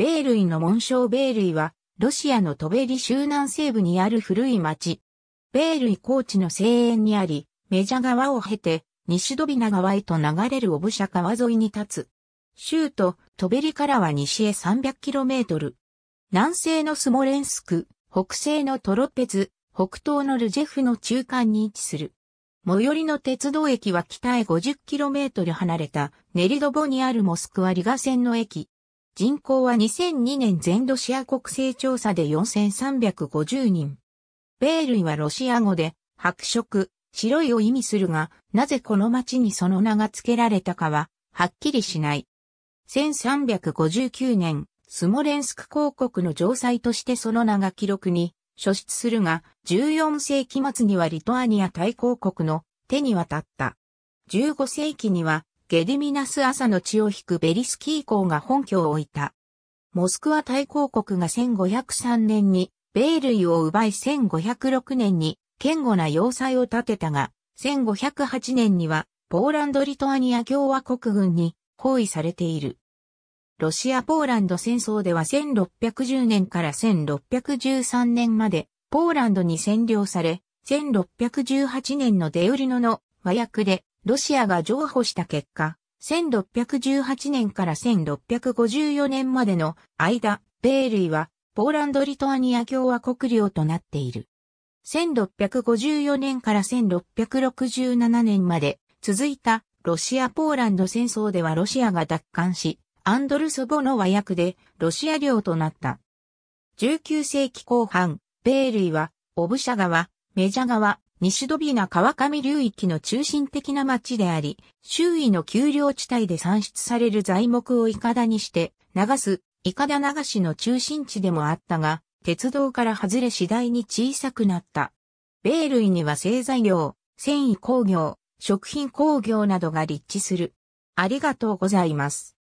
米類の紋章米類は、ロシアのトベリ州南西部にある古い町。米類高地の西縁にあり、メジャ川を経て、西ドビナ川へと流れるオブシャ川沿いに立つ。州都、トベリからは西へ 300km。南西のスモレンスク、北西のトロペズ、北東のルジェフの中間に位置する。最寄りの鉄道駅は北へ 50km 離れたネリドボにあるモスクワリガ線の駅。人口は2002年全ロシア国勢調査で4350人。ベールイはロシア語で、白色、白いを意味するが、なぜこの町にその名が付けられたかは、はっきりしない。1359年、スモレンスク公国の城塞としてその名が記録に、初出するが、14世紀末にはリトアニア大公国の手に渡った。15世紀にはゲディミナス朝の血を引くベリスキー公が本拠を置いた。モスクワ大公国が1503年に米類を奪い1506年に堅固な要塞を建てたが、1508年にはポーランド・リトアニア共和国軍に包囲されている。ロシア・ポーランド戦争では1610年から1613年までポーランドに占領され、1618年のデウリノの和訳でロシアが譲歩した結果、1618年から1654年までの間、米類はポーランド・リトアニア共和国領となっている。1654年から1667年まで続いたロシア・ポーランド戦争ではロシアが奪還し、アンドルソボの和訳でロシア領となった。19世紀後半、米類はオブシャ川、メジャ川、西ドビナ川上流域の中心的な町であり、周囲の丘陵地帯で産出される材木をイカダにして流す、イカダ流しの中心地でもあったが、鉄道から外れ次第に小さくなった。米類には製材業、繊維工業、食品工業などが立地する。ありがとうございます。